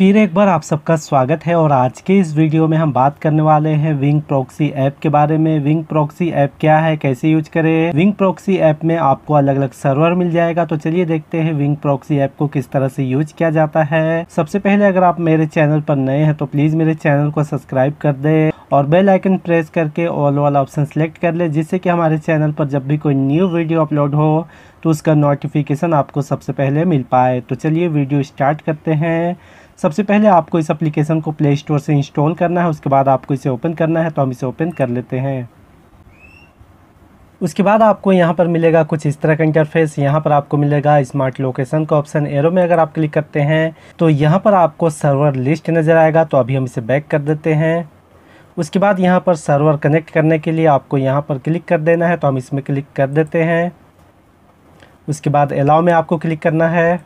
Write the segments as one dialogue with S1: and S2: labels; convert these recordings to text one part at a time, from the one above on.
S1: फिर एक बार आप सबका स्वागत है और आज के इस वीडियो में हम बात करने वाले हैं विंग प्रॉक्सी ऐप के बारे में विंग प्रॉक्सी ऐप क्या है कैसे यूज करें विंग प्रॉक्सी ऐप में आपको अलग अलग सर्वर मिल जाएगा तो चलिए देखते हैं विंग प्रॉक्सी ऐप को किस तरह से यूज किया जाता है सबसे पहले अगर आप मेरे चैनल पर नए हैं तो प्लीज मेरे चैनल को सब्सक्राइब कर दे और बेल आइकन प्रेस करके ऑल वाला ऑप्शन सेलेक्ट कर ले जिससे कि हमारे चैनल पर जब भी कोई न्यू वीडियो अपलोड हो तो उसका नोटिफिकेशन आपको सबसे पहले मिल पाए तो चलिए वीडियो स्टार्ट करते हैं सबसे पहले आपको इस एप्लीकेशन को प्ले स्टोर से इंस्टॉल करना है उसके बाद आपको इसे ओपन करना है तो हम इसे ओपन कर लेते हैं उसके बाद आपको यहाँ पर मिलेगा कुछ इस तरह का इंटरफेस यहाँ पर आपको मिलेगा स्मार्ट लोकेशन का ऑप्शन एरो में अगर आप क्लिक करते हैं तो यहाँ पर आपको सर्वर लिस्ट नज़र आएगा तो अभी हम इसे बैक कर देते हैं उसके बाद यहाँ पर सर्वर कनेक्ट करने के लिए आपको यहाँ पर क्लिक कर देना है तो हम इसमें क्लिक कर देते हैं उसके बाद अलाव में आपको क्लिक करना है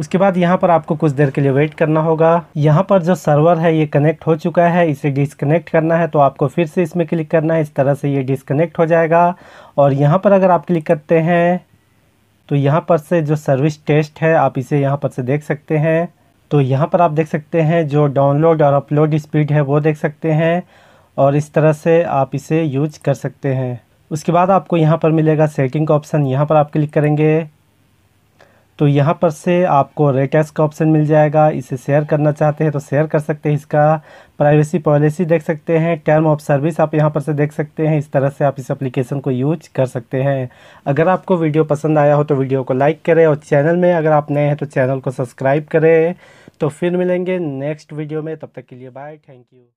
S1: उसके बाद यहाँ पर आपको कुछ देर के लिए वेट करना होगा यहाँ पर जो सर्वर है ये कनेक्ट हो चुका है इसे डिसकनेक्ट करना है तो आपको फिर से इसमें क्लिक करना है इस तरह से ये डिसकनेक्ट हो जाएगा और यहाँ पर अगर आप क्लिक करते हैं तो यहाँ पर से जो सर्विस टेस्ट है आप इसे यहाँ पर से देख सकते हैं तो यहाँ पर आप देख सकते हैं जो डाउनलोड और अपलोड स्पीड है वो देख सकते हैं और इस तरह से आप इसे यूज कर सकते हैं उसके बाद आपको यहाँ पर मिलेगा सेटिंग का ऑप्शन यहाँ पर आप क्लिक करेंगे तो यहाँ पर से आपको रेटेस्ट का ऑप्शन मिल जाएगा इसे शेयर करना चाहते हैं तो शेयर कर सकते हैं इसका प्राइवेसी पॉलिसी देख सकते हैं टर्म ऑफ सर्विस आप यहाँ पर से देख सकते हैं इस तरह से आप इस एप्लीकेशन को यूज कर सकते हैं अगर आपको वीडियो पसंद आया हो तो वीडियो को लाइक करें और चैनल में अगर आप नए हैं तो चैनल को सब्सक्राइब करें तो फिर मिलेंगे नेक्स्ट वीडियो में तब तक के लिए बाय थैंक यू